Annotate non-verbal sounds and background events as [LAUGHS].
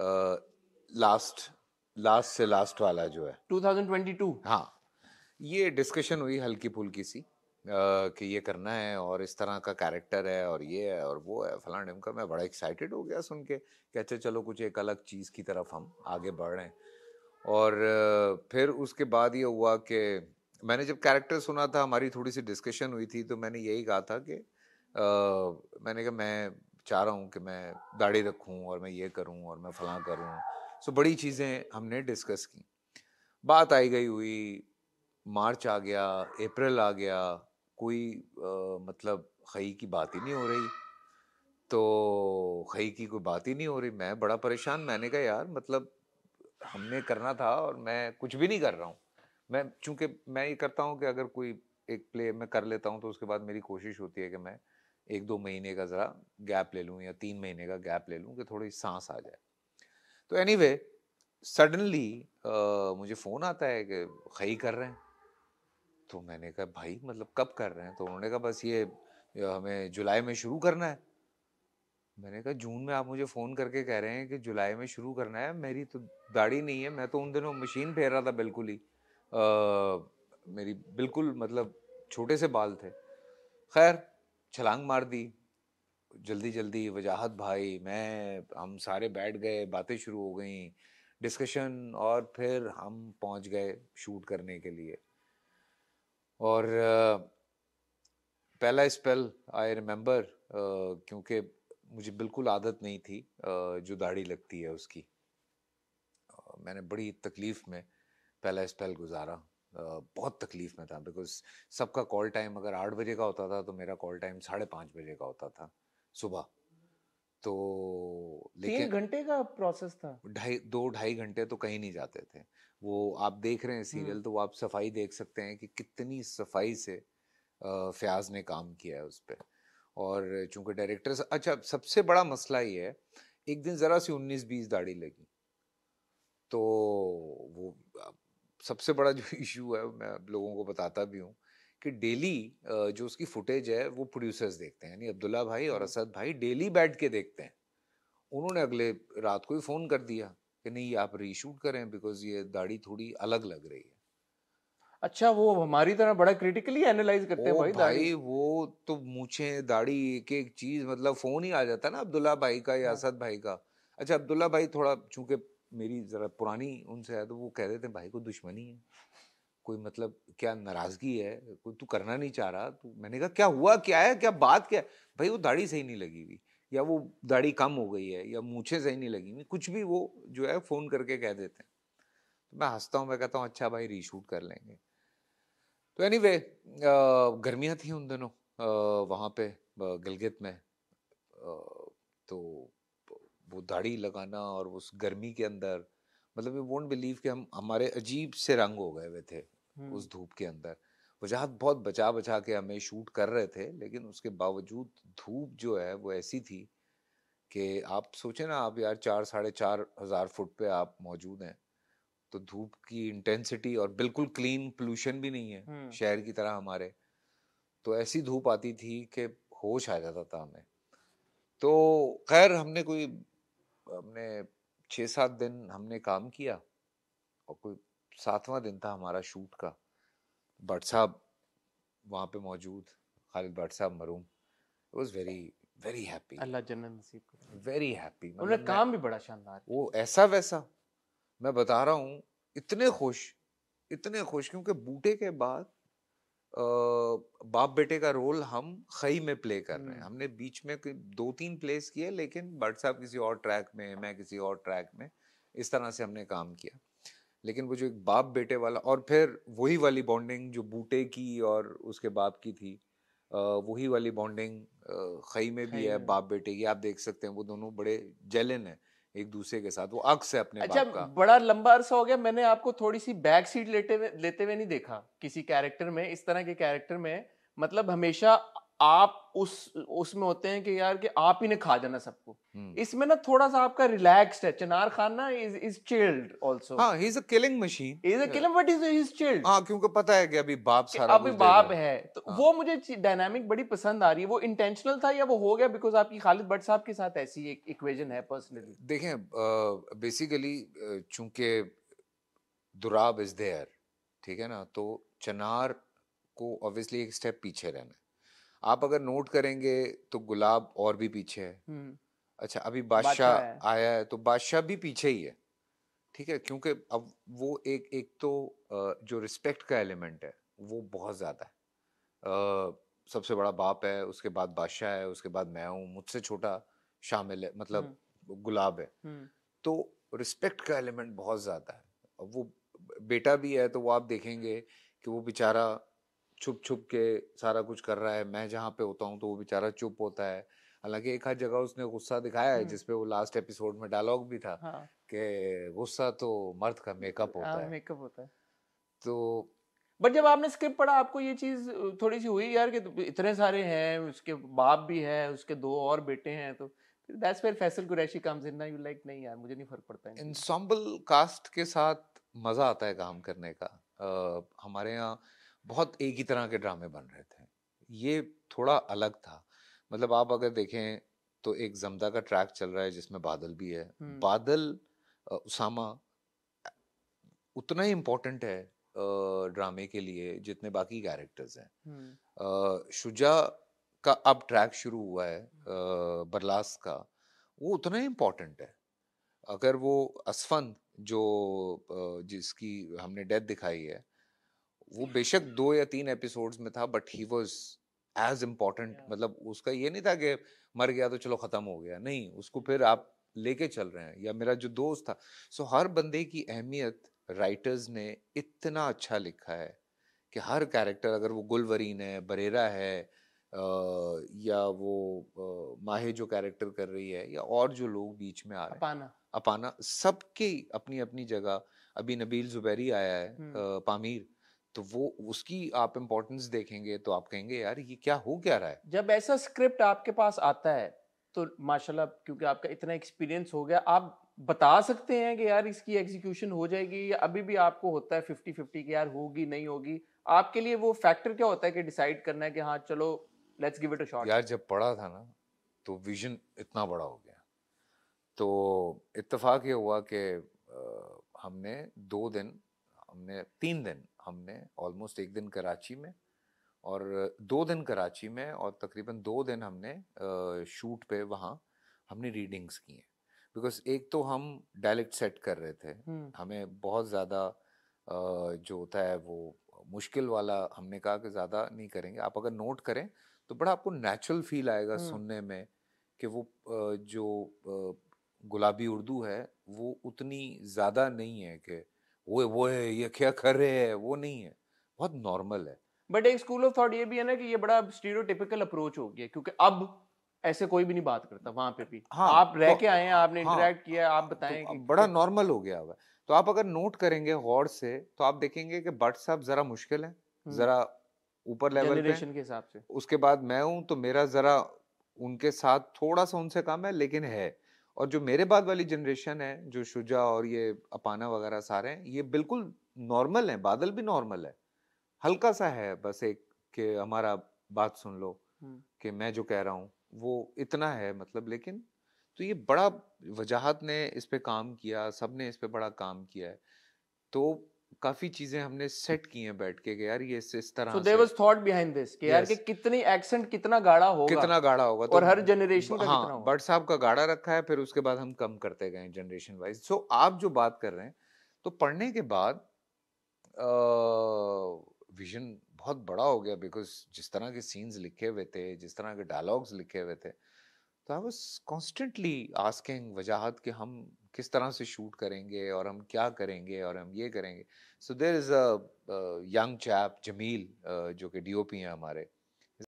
Last last से last वाला जो है 2022 हाँ ये डिस्कशन हुई हल्की फुल्की सी आ, कि ये करना है और इस तरह का कैरेक्टर है और ये है और वो है फलान ढिमका मैं बड़ा एक्साइटेड हो गया सुन के कि अच्छा चलो कुछ एक अलग चीज़ की तरफ हम आगे बढ़ रहे हैं और फिर उसके बाद ये हुआ कि मैंने जब कैरेक्टर सुना था हमारी थोड़ी सी डिस्कशन हुई थी तो मैंने यही कहा था कि आ, मैंने कहा मैं चाह रहा हूँ कि मैं दाढ़ी रखूँ और मैं ये करूँ और मैं फलां करूँ सो बड़ी चीज़ें हमने डिस्कस की बात आई गई हुई मार्च आ गया अप्रैल आ गया कोई आ, मतलब खई की बात ही नहीं हो रही तो खई की कोई बात ही नहीं हो रही मैं बड़ा परेशान मैंने कहा यार मतलब हमने करना था और मैं कुछ भी नहीं कर रहा हूँ मैं चूँकि मैं ये करता हूँ कि अगर कोई एक प्ले मैं कर लेता हूँ तो उसके बाद मेरी कोशिश होती है कि मैं एक दो महीने का ज़रा गैप ले लूँ या तीन महीने का गैप ले लूँ कि थोड़ी सांस आ जाए तो एनी वे सडनली मुझे फ़ोन आता है कि खई कर रहे हैं तो मैंने कहा भाई मतलब कब कर रहे हैं तो उन्होंने कहा बस ये हमें जुलाई में शुरू करना है मैंने कहा जून में आप मुझे फ़ोन करके कह रहे हैं कि जुलाई में शुरू करना है मेरी तो दाढ़ी नहीं है मैं तो उन दिनों मशीन फेर रहा था बिल्कुल ही आ, मेरी बिल्कुल मतलब छोटे से बाल थे खैर छलांग मार दी जल्दी जल्दी वजाहत भाई मैं हम सारे बैठ गए बातें शुरू हो गई डिस्कशन और फिर हम पहुंच गए शूट करने के लिए और पहला स्पेल आई रिमेम्बर क्योंकि मुझे बिल्कुल आदत नहीं थी जो दाढ़ी लगती है उसकी मैंने बड़ी तकलीफ़ में पहला स्पेल गुजारा बहुत तकलीफ में था बिकॉज सबका कॉल टाइम अगर आठ बजे का होता था तो मेरा कॉल टाइम साढ़े पाँच बजे का होता था सुबह तो लेकिन घंटे का प्रोसेस था ढाई दो ढाई घंटे तो कहीं नहीं जाते थे वो आप देख रहे हैं सीरियल हम्म। तो आप सफाई देख सकते हैं कि कितनी सफाई से फयाज ने काम किया है उस पर और चूंकि डायरेक्टर अच्छा सबसे बड़ा मसला ये है एक दिन ज़रा सी उन्नीस बीस दाढ़ी लगी तो वो सबसे बड़ा जो [LAUGHS] इशू है मैं लोगों को बताता भी हूँ कि डेली जो उसकी फुटेज है वो प्रोड्यूसर्स देखते हैं यानी अब्दुल्ला भाई और हम्म। असद भाई डेली बैठ के देखते हैं उन्होंने अगले रात को ही फ़ोन कर दिया कि नहीं आप रीशूट करें बिकॉज ये दाढ़ी थोड़ी अलग लग रही है अच्छा वो हमारी तरह बड़ा क्रिटिकली एनालाइज करते हैं भाई भाई वो तो मुझे दाढ़ी एक एक चीज़ मतलब फ़ोन ही आ जाता है ना अब्दुल्ला भाई का या हाँ। असद भाई का अच्छा अब्दुल्ला भाई थोड़ा चूंकि मेरी ज़रा पुरानी उनसे है तो वो कह देते हैं भाई को दुश्मनी है कोई मतलब क्या नाराज़गी है कोई तू करना नहीं चाह रहा तू तो मैंने कहा क्या हुआ क्या है क्या बात क्या है भाई वो दाढ़ी सही नहीं लगी हुई या वो दाढ़ी कम हो गई है या मूछे सही नहीं लगी हुई कुछ भी वो जो है फ़ोन करके कह देते हैं तो मैं हंसता हूँ मैं कहता हूँ अच्छा भाई रीशूट कर लेंगे तो एनी वे गर्मियाँ थी उन दिनों वहाँ पे गलगित में तो वो दाढ़ी लगाना और उस गर्मी के अंदर मतलब यू वोंट बिलीव कि हम हमारे अजीब से रंग हो गए हुए थे उस धूप के अंदर वजाहत बहुत बचा बचा के हमें शूट कर रहे थे लेकिन उसके बावजूद धूप जो है वो ऐसी थी कि आप सोचें ना आप यार चार साढ़े चार हज़ार फुट पे आप मौजूद हैं तो धूप की इंटेंसिटी और बिल्कुल क्लीन पोल्यूशन भी नहीं है शहर की तरह हमारे तो ऐसी धूप आती थी कि होश आ जाता था हमें तो खैर हमने कोई हमने छः सात दिन हमने काम किया और कोई सातवां दिन था हमारा शूट का भट्ट साहब वहाँ पे मौजूद खालिद भट्ट साहब मरूम वॉज वेरी वेरी हैप्पी अल्लाह जन्न नसीब वेरी हैप्पी उन्होंने काम भी बड़ा शानदार वो ऐसा वैसा मैं बता रहा हूँ इतने खुश इतने खुश क्योंकि बूटे के बाद बाप बेटे का रोल हम खई में प्ले कर रहे हैं हमने बीच में दो तीन प्लेस किए लेकिन बट साहब किसी और ट्रैक में मैं किसी और ट्रैक में इस तरह से हमने काम किया लेकिन वो जो एक बाप बेटे वाला और फिर वही वाली बॉन्डिंग जो बूटे की और उसके बाप की थी वही वाली बॉन्डिंग खई में भी है बाप बेटे की आप देख सकते हैं वो दोनों बड़े जेलिन है एक दूसरे के साथ वो अक्स है अपने अच्छा बाप का। बड़ा लंबा अरसा हो गया मैंने आपको थोड़ी सी बैक सीट लेते हुए लेते हुए नहीं देखा किसी कैरेक्टर में इस तरह के कैरेक्टर में मतलब हमेशा आप उस उसमें होते हैं कि यार कि आप ही ने खा जाना सबको हम्म। इसमें ना थोड़ा सा आपका रिलैक्स्ड है चनार खान ना इज इज चिल्ड आल्सो हां he is a killing machine is a killing but is is chilled हां क्योंकि पता है कि अभी बाप सारा अभी बाप है है तो हाँ. वो मुझे डायनामिक बड़ी पसंद आ रही है वो इंटेंशनल था या वो हो गया बिकॉज आपकी खालिद बट साहब के साथ ऐसी एक इक्वेशन है पर्सनली देखें बेसिकली चूंकि दुराब इज देयर ठीक है ना तो चनार को ऑब्वियसली एक स्टेप पीछे रहना आप अगर नोट करेंगे तो गुलाब और भी पीछे है हम्म। अच्छा अभी बादशाह तो आया है तो बादशाह भी पीछे ही है ठीक है क्योंकि अब वो एक एक तो जो रिस्पेक्ट का एलिमेंट है वो बहुत ज़्यादा है सबसे बड़ा बाप है उसके बाद बादशाह है उसके बाद मैं हूँ मुझसे छोटा शामिल है मतलब हम्म। गुलाब है हम्म। तो रिस्पेक्ट का एलिमेंट बहुत ज़्यादा है अब वो बेटा भी है तो वो आप देखेंगे कि वो बेचारा छुप छुप के सारा कुछ कर रहा है मैं जहाँ पे होता हूँ तो वो बेचारा चुप होता है हालांकि एक आध जगह उसने गुस्सा दिखाया है जिसपे वो लास्ट एपिसोड में डायलॉग भी था हाँ। कि गुस्सा तो मर्द का मेकअप होता हाँ, है मेकअप होता है तो बट जब आपने स्क्रिप्ट पढ़ा आपको ये चीज थोड़ी सी हुई यार कि तो इतने सारे हैं उसके बाप भी है उसके दो और बेटे हैं तो that's where Faisal Qureshi comes in ना यू लाइक नहीं यार मुझे नहीं फर्क पड़ता है ensemble कास्ट के साथ मजा आता है काम करने का uh, हमारे यहाँ बहुत एक ही तरह के ड्रामे बन रहे थे ये थोड़ा अलग था मतलब आप अगर देखें तो एक जमदा का ट्रैक चल रहा है जिसमें बादल भी है बादल उसामा उतना ही इम्पोर्टेंट है ड्रामे के लिए जितने बाकी कैरेक्टर्स हैं शुजा का अब ट्रैक शुरू हुआ है बरलास का वो उतना ही इम्पोर्टेंट है अगर वो असफंद जो जिसकी हमने डेथ दिखाई है वो बेशक दो या तीन एपिसोड्स में था but he was as important मतलब उसका ये नहीं था कि मर गया तो चलो ख़त्म हो गया नहीं उसको फिर आप लेके चल रहे हैं या मेरा जो दोस्त था सो हर बंदे की अहमियत राइटर्स ने इतना अच्छा लिखा है कि हर कैरेक्टर अगर वो गुलवरीन है बरेरा है आ, या वो आ, माहे जो कैरेक्टर कर रही है या और जो लोग बीच में आ रहे हैं अपाना अपाना सबकी अपनी अपनी जगह अभी नबील जुबैरी आया है आ, हम्म। पामीर तो वो उसकी आप इम्पोर्टेंस देखेंगे तो आप कहेंगे यार ये क्या हो क्या रहा है जब ऐसा स्क्रिप्ट आपके पास आता है तो माशाल्लाह क्योंकि आपका इतना एक्सपीरियंस हो गया आप बता सकते हैं कि यार इसकी एग्जीक्यूशन हो जाएगी या अभी भी आपको होता है फिफ्टी फिफ्टी की यार होगी नहीं होगी आपके लिए वो फैक्टर क्या होता है कि डिसाइड करना है कि हाँ चलो let's give it a shot यार जब पढ़ा था ना तो विजन इतना बड़ा हो गया तो इत्तेफाक ये हुआ कि हमने दो दिन हमने तीन दिन हमने ऑलमोस्ट एक दिन कराची में और दो दिन कराची में और तकरीबन दो दिन हमने शूट पे वहाँ हमने रीडिंग्स की हैं बिकॉज एक तो हम डायलेक्ट सेट कर रहे थे हम्म। हमें बहुत ज़्यादा जो होता है वो मुश्किल वाला हमने कहा कि ज़्यादा नहीं करेंगे आप अगर नोट करें तो बड़ा आपको नेचुरल फील आएगा हम्म। सुनने में कि वो जो गुलाबी उर्दू है वो उतनी ज़्यादा नहीं है कि वो वो है ये क्या कर रहे हैं वो नहीं है बहुत नॉर्मल है बट एक स्कूल ऑफ थॉट ये भी है ना कि ये बड़ा स्टीरियोटिपिकल अप्रोच हो गया क्योंकि अब ऐसे कोई भी नहीं बात करता वहां पे भी हाँ, आप रह तो, के आए हैं आपने इंटरेक्ट हाँ, किया आप तो बताएं तो कि बड़ा नॉर्मल हो गया हुआ तो आप अगर नोट करेंगे गौर से तो आप देखेंगे कि बट साहब जरा मुश्किल है हम्म। जरा ऊपर लेवल के हिसाब से उसके बाद मैं हूँ तो मेरा जरा उनके साथ थोड़ा सा उनसे कम है लेकिन है और जो मेरे बाद वाली जनरेशन है जो शुजा और ये अपाना वगैरह सारे हैं ये बिल्कुल नॉर्मल है बादल भी नॉर्मल है हल्का सा है बस एक कि हमारा बात सुन लो कि मैं जो कह रहा हूँ वो इतना है मतलब लेकिन तो ये बड़ा वजाहत ने इस पर काम किया सब ने इस पर बड़ा काम किया है तो काफी चीजें हमने सेट की हैं बैठ के यार ये इस तरह so से was थॉट बिहाइंड दिस कि yes. यार कि कितनी एक्सेंट कितना गाढ़ा होगा कितना गाढ़ा होगा तो और हर जनरेशन का हाँ, कितना बट साहब का गाढ़ा रखा है फिर उसके बाद हम कम करते गए जनरेशन वाइज सो आप जो बात कर रहे हैं तो पढ़ने के बाद विजन बहुत बड़ा हो गया बिकॉज जिस तरह के सीन्स लिखे हुए थे जिस तरह के डायलॉग्स लिखे हुए थे तो आई वॉज कॉन्स्टेंटली आस्किंग वजाहत कि हम किस तरह से शूट करेंगे और हम क्या करेंगे और हम ये करेंगे so there is young chap Jamil जो कि डी ओ पी हैं हमारे